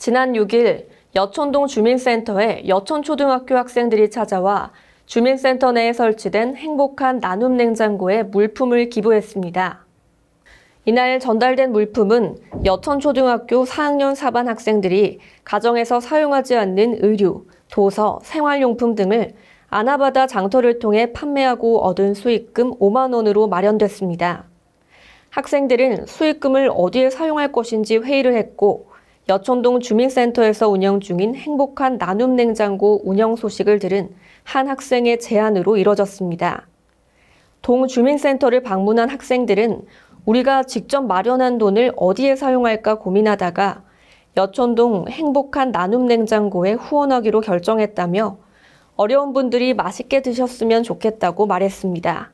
지난 6일 여촌동 주민센터에 여촌초등학교 학생들이 찾아와 주민센터 내에 설치된 행복한 나눔 냉장고에 물품을 기부했습니다. 이날 전달된 물품은 여천초등학교 4학년 4반 학생들이 가정에서 사용하지 않는 의류, 도서, 생활용품 등을 아나바다 장터를 통해 판매하고 얻은 수익금 5만 원으로 마련됐습니다. 학생들은 수익금을 어디에 사용할 것인지 회의를 했고 여촌동 주민센터에서 운영 중인 행복한 나눔 냉장고 운영 소식을 들은 한 학생의 제안으로 이뤄졌습니다. 동 주민센터를 방문한 학생들은 우리가 직접 마련한 돈을 어디에 사용할까 고민하다가 여촌동 행복한 나눔 냉장고에 후원하기로 결정했다며 어려운 분들이 맛있게 드셨으면 좋겠다고 말했습니다.